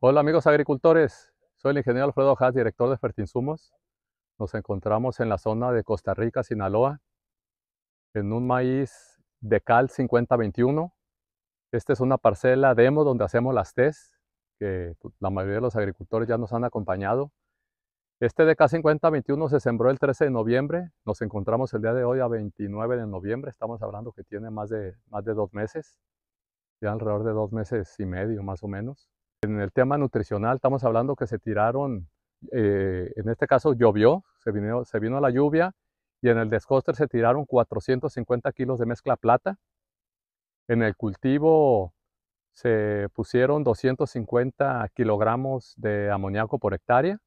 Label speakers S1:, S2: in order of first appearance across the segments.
S1: Hola amigos agricultores, soy el ingeniero Alfredo Haas, director de Fertinsumos. Nos encontramos en la zona de Costa Rica, Sinaloa, en un maíz de cal 5021. Esta es una parcela demo donde hacemos las test, que pues, la mayoría de los agricultores ya nos han acompañado. Este cal 5021 se sembró el 13 de noviembre, nos encontramos el día de hoy a 29 de noviembre, estamos hablando que tiene más de, más de dos meses, ya alrededor de dos meses y medio más o menos. En el tema nutricional estamos hablando que se tiraron, eh, en este caso llovió, se vino, la lluvia y en el descoster se tiraron 450 kilos de mezcla plata. En el cultivo se pusieron 250 kilogramos de amoníaco por hectárea,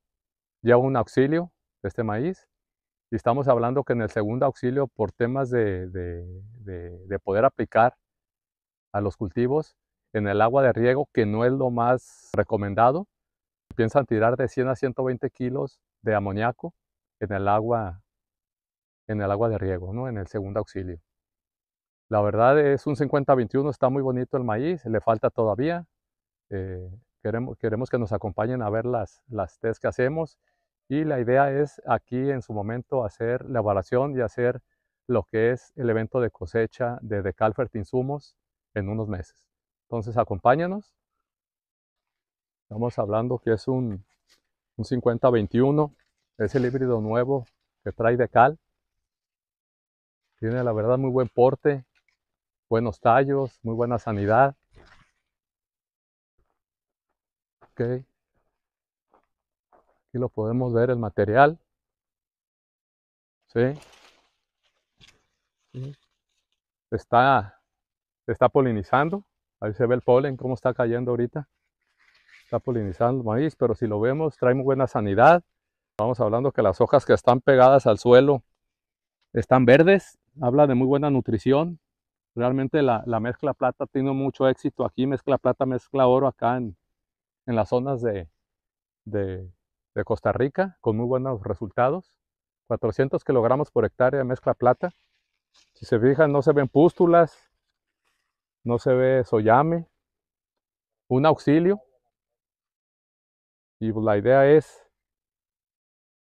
S1: lleva un auxilio de este maíz. Y estamos hablando que en el segundo auxilio, por temas de poder aplicar a los cultivos, en el agua de riego, que no es lo más recomendado. Piensan tirar de 100 a 120 kilos de amoníaco en el agua, en el agua de riego, ¿no? en el segundo auxilio. La verdad es un 50-21, está muy bonito el maíz, le falta todavía. Eh, queremos, queremos que nos acompañen a ver las, las test que hacemos y la idea es aquí en su momento hacer la evaluación y hacer lo que es el evento de cosecha de Decalfert Insumos en unos meses. Entonces acompáñanos. Estamos hablando que es un, un 5021, es el híbrido nuevo que trae de cal. Tiene la verdad muy buen porte, buenos tallos, muy buena sanidad. Okay. Aquí lo podemos ver el material. ¿Sí? Está, está polinizando. Ahí se ve el polen, cómo está cayendo ahorita. Está polinizando el maíz, pero si lo vemos, trae muy buena sanidad. Vamos hablando que las hojas que están pegadas al suelo están verdes. Habla de muy buena nutrición. Realmente la, mezcla plata tiene mucho éxito aquí. Mezcla plata, mezcla oro acá en, en las zonas de, de Costa Rica con muy buenos resultados. 400 kilogramos por hectárea mezcla plata. Si se fijan, no se ven pústulas, no se ve soyame, un auxilio. Y pues, la idea es,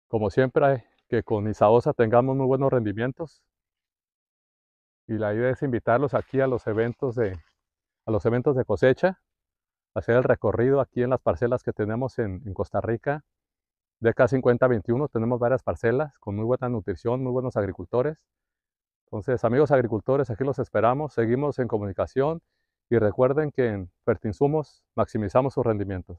S1: como siempre, que con Isaosa tengamos muy buenos rendimientos. Y la idea es invitarlos aquí a los eventos de, a los eventos de cosecha, hacer el recorrido aquí en las parcelas que tenemos en, Costa Rica. De K5021 tenemos varias parcelas con muy buena nutrición, muy buenos agricultores. Entonces, amigos agricultores, aquí los esperamos, seguimos en comunicación y recuerden que en Fertinsumos maximizamos sus rendimientos.